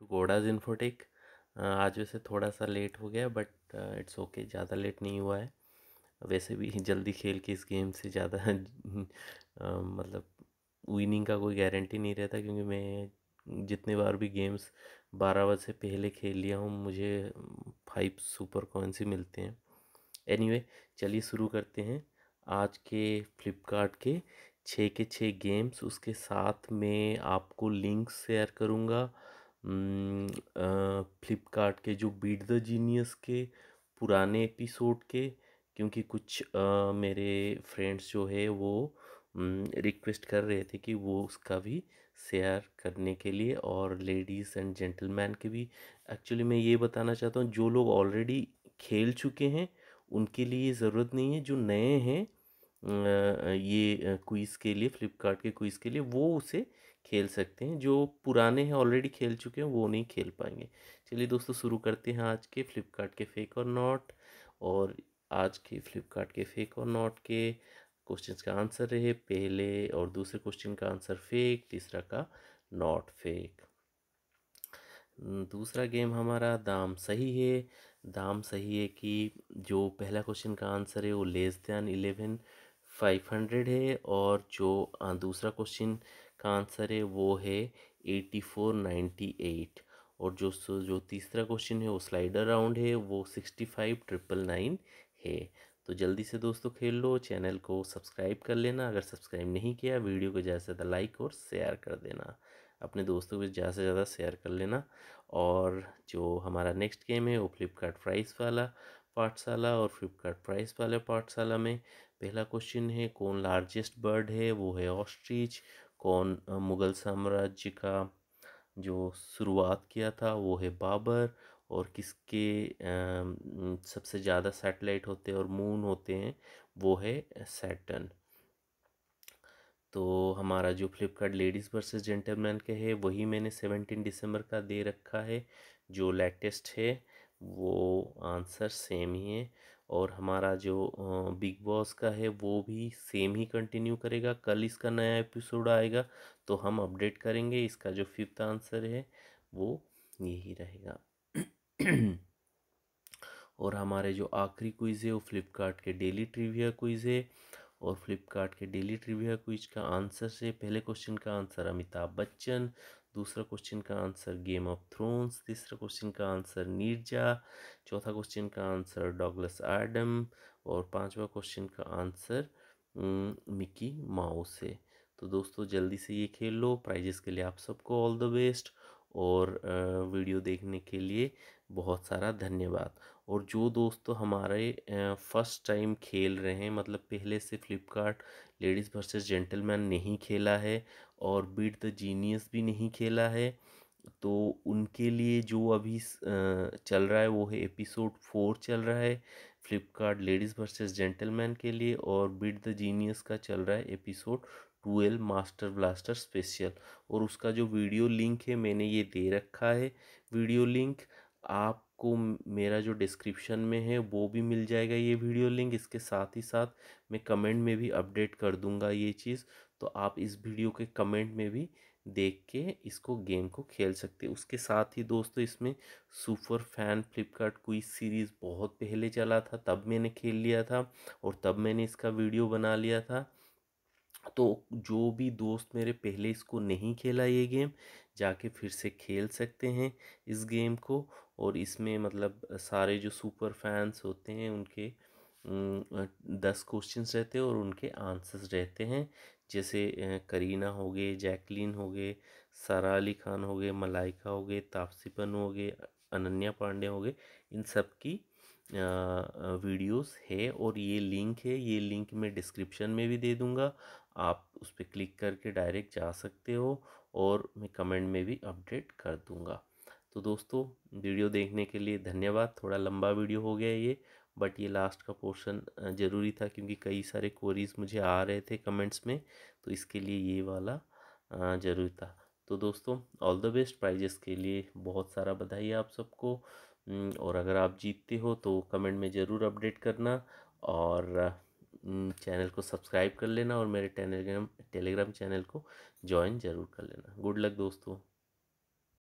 to गोडाज infotech आज वैसे थोड़ा सा लेट हो गया बट इट्स ओके ज़्यादा लेट नहीं हुआ है वैसे भी जल्दी खेल के इस गेम से ज़्यादा मतलब विनिंग का कोई गारंटी नहीं रहता क्योंकि मैं जितने बार भी गेम्स बारह बजे से पहले खेल लिया हूँ मुझे फाइव सुपर कॉइन्स से मिलते हैं एनीवे anyway, चलिए शुरू करते हैं आज के फ्लिपकार्ट के छः के छः गेम्स उसके साथ मैं आपको लिंक्स शेयर करूँगा फ्लिपकार्ट के जो बीट द जीनियस के पुराने एपिसोड के क्योंकि कुछ आ, मेरे फ्रेंड्स जो है वो रिक्वेस्ट कर रहे थे कि वो उसका भी शेयर करने के लिए और लेडीज़ एंड जेंटलमैन के भी एक्चुअली मैं ये बताना चाहता हूँ जो लोग ऑलरेडी खेल चुके हैं उनके लिए ज़रूरत नहीं है जो नए हैं ये क्विज़ के लिए फ्लिपकार्ट के क्विज़ के लिए वो उसे खेल सकते हैं जो पुराने हैं ऑलरेडी खेल चुके हैं वो नहीं खेल पाएंगे चलिए दोस्तों शुरू करते हैं आज के फ्लिपकार्ट के फेक और नॉट और आज के फ्लिपकार्ट के फेक और नॉट के क्वेश्चन का आंसर रहे पहले और दूसरे क्वेश्चन का आंसर फेक तीसरा का नॉट फेक दूसरा गेम हमारा दाम सही है दाम सही है कि जो पहला क्वेश्चन का आंसर है वो less than eleven five hundred है और जो दूसरा क्वेश्चन का आंसर है वो है एटी फोर नाइन्टी एट और जो जो तीसरा क्वेश्चन है वो स्लाइडर राउंड है वो सिक्सटी फाइव ट्रिपल नाइन है तो जल्दी से दोस्तों खेल लो चैनल को सब्सक्राइब कर लेना अगर सब्सक्राइब नहीं किया वीडियो को ज़्यादा से ज़्यादा लाइक और शेयर कर देना अपने दोस्तों को ज़्यादा से ज़्यादा शेयर कर लेना और जो हमारा नेक्स्ट गेम है वो फ्लिपकार्ट प्राइस वाला पाठशाला और फ्लिपकार्ट प्राइस वाले पाठशाला में पहला क्वेश्चन है कौन लार्जेस्ट बर्ड है वो है ऑस्ट्रिच कौन मुग़ल साम्राज्य का जो शुरुआत किया था वो है बाबर और किसके सबसे ज़्यादा सैटेलाइट होते हैं और मून होते हैं वो है सैटन तो हमारा जो फ्लिपकार्ट लेडीज़ वर्सेस जेंटलमैन के है वही मैंने सेवनटीन दिसंबर का दे रखा है जो लेटेस्ट है वो आंसर सेम ही है और हमारा जो बिग बॉस का है वो भी सेम ही कंटिन्यू करेगा कल इसका नया एपिसोड आएगा तो हम अपडेट करेंगे इसका जो फिफ्थ आंसर है वो यही रहेगा और हमारे जो आखिरी क्विज़ है वो फ्लिपकार्ट के डेली ट्रिविया क्विज़ है और फ्लिपकार्ट के डेली ट्रिविया क्विज का आंसर से पहले क्वेश्चन का आंसर अमिताभ बच्चन दूसरा क्वेश्चन का आंसर गेम ऑफ थ्रोन्स तीसरा क्वेश्चन का आंसर नीरजा चौथा क्वेश्चन का आंसर डॉगलस आर्डम और पांचवा क्वेश्चन का आंसर मिकी माउस है तो दोस्तों जल्दी से ये खेल लो प्राइजेस के लिए आप सबको ऑल द बेस्ट और वीडियो देखने के लिए बहुत सारा धन्यवाद और जो दोस्त हमारे फर्स्ट टाइम खेल रहे हैं मतलब पहले से फ्लिपकार्ट लेडीज़ वर्सेस जेंटलमैन नहीं खेला है और बीट द जीनियस भी नहीं खेला है तो उनके लिए जो अभी चल रहा है वो है एपिसोड फोर चल रहा है फ्लिपकार्ट लेडीज़ वर्सेस जेंटलमैन के लिए और बीट द जीनियस का चल रहा है episode twelve master blaster special और उसका जो वीडियो लिंक है मैंने ये दे रखा है वीडियो लिंक आपको मेरा जो डिस्क्रिप्शन में है वो भी मिल जाएगा ये वीडियो लिंक इसके साथ ही साथ मैं कमेंट में भी अपडेट कर दूंगा ये चीज़ तो आप इस वीडियो के कमेंट में भी देख के इसको गेम को खेल सकते हैं उसके साथ ही दोस्तों इसमें सुपर फैन फ्लिपकार्ट कोई सीरीज़ बहुत पहले चला था तब मैंने खेल लिया था और तब मैंने इसका वीडियो बना लिया था तो जो भी दोस्त मेरे पहले इसको नहीं खेला ये गेम जाके फिर से खेल सकते हैं इस गेम को और इसमें मतलब सारे जो सुपर फैंस होते हैं उनके दस क्वेश्चंस रहते हैं और उनके आंसर्स रहते हैं जैसे करीना हो गए जैकलिन हो गए सारा अली खान हो गए मलाइका हो गए तापसीपन हो गए अनन्या पांडे हो गए इन सब की वीडियोस है और ये लिंक है ये लिंक मैं डिस्क्रिप्शन में भी दे दूँगा आप उस पर क्लिक करके डायरेक्ट जा सकते हो और मैं कमेंट में भी अपडेट कर दूँगा तो दोस्तों वीडियो देखने के लिए धन्यवाद थोड़ा लंबा वीडियो हो गया ये बट ये लास्ट का पोर्शन ज़रूरी था क्योंकि कई सारे क्वरीज मुझे आ रहे थे कमेंट्स में तो इसके लिए ये वाला ज़रूरी था तो दोस्तों ऑल द बेस्ट प्राइजेस के लिए बहुत सारा बधाई आप सबको हम्म, और अगर आप जीतते हो तो कमेंट में ज़रूर अपडेट करना और हम्म, चैनल को सब्सक्राइब कर लेना और मेरे टेलीग्राम टेलीग्राम चैनल को ज्वाइन ज़रूर कर लेना गुड लक दोस्तों